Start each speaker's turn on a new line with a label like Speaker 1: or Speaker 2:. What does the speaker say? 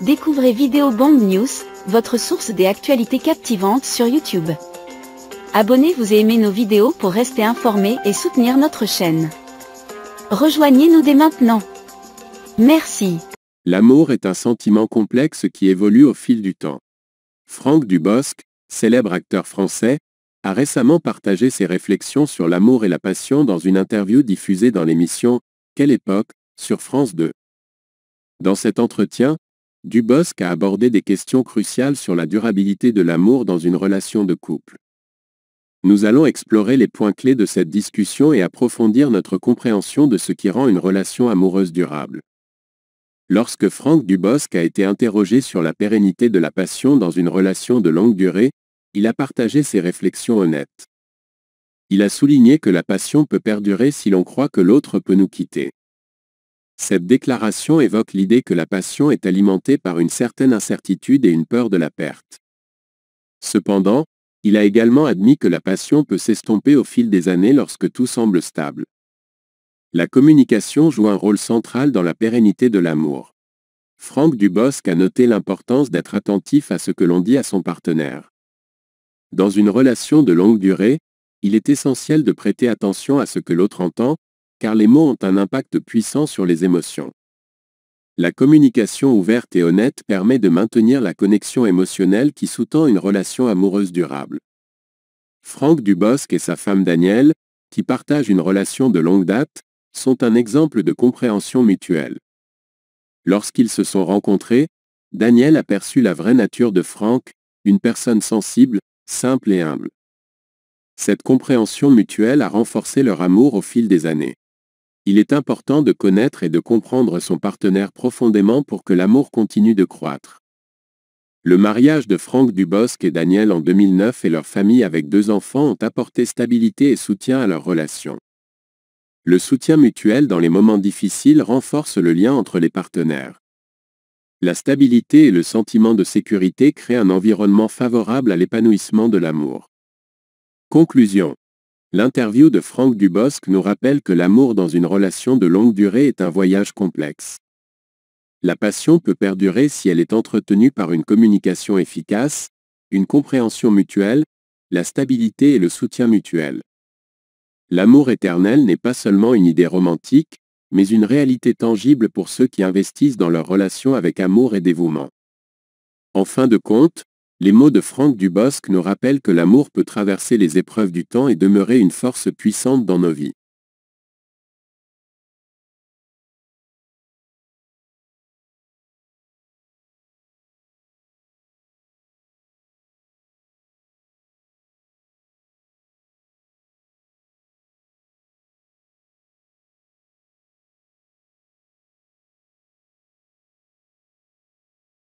Speaker 1: Découvrez Vidéo Bomb News, votre source des actualités captivantes sur YouTube. Abonnez-vous et aimez nos vidéos pour rester informé et soutenir notre chaîne. Rejoignez-nous dès maintenant. Merci. L'amour est un sentiment complexe qui évolue au fil du temps. Franck Dubosc, célèbre acteur français, a récemment partagé ses réflexions sur l'amour et la passion dans une interview diffusée dans l'émission Quelle époque sur France 2. Dans cet entretien, Dubosc a abordé des questions cruciales sur la durabilité de l'amour dans une relation de couple. Nous allons explorer les points clés de cette discussion et approfondir notre compréhension de ce qui rend une relation amoureuse durable. Lorsque Franck Dubosc a été interrogé sur la pérennité de la passion dans une relation de longue durée, il a partagé ses réflexions honnêtes. Il a souligné que la passion peut perdurer si l'on croit que l'autre peut nous quitter. Cette déclaration évoque l'idée que la passion est alimentée par une certaine incertitude et une peur de la perte. Cependant, il a également admis que la passion peut s'estomper au fil des années lorsque tout semble stable. La communication joue un rôle central dans la pérennité de l'amour. Franck Dubosc a noté l'importance d'être attentif à ce que l'on dit à son partenaire. Dans une relation de longue durée, il est essentiel de prêter attention à ce que l'autre entend, car les mots ont un impact puissant sur les émotions. La communication ouverte et honnête permet de maintenir la connexion émotionnelle qui sous-tend une relation amoureuse durable. Franck Dubosc et sa femme Danielle, qui partagent une relation de longue date, sont un exemple de compréhension mutuelle. Lorsqu'ils se sont rencontrés, Daniel perçu la vraie nature de Franck, une personne sensible, simple et humble. Cette compréhension mutuelle a renforcé leur amour au fil des années. Il est important de connaître et de comprendre son partenaire profondément pour que l'amour continue de croître. Le mariage de Franck Dubosc et Daniel en 2009 et leur famille avec deux enfants ont apporté stabilité et soutien à leur relation. Le soutien mutuel dans les moments difficiles renforce le lien entre les partenaires. La stabilité et le sentiment de sécurité créent un environnement favorable à l'épanouissement de l'amour. Conclusion L'interview de Franck Dubosc nous rappelle que l'amour dans une relation de longue durée est un voyage complexe. La passion peut perdurer si elle est entretenue par une communication efficace, une compréhension mutuelle, la stabilité et le soutien mutuel. L'amour éternel n'est pas seulement une idée romantique, mais une réalité tangible pour ceux qui investissent dans leur relation avec amour et dévouement. En fin de compte, les mots de Franck Dubosc nous rappellent que l'amour peut traverser les épreuves du temps et demeurer une force puissante dans nos vies.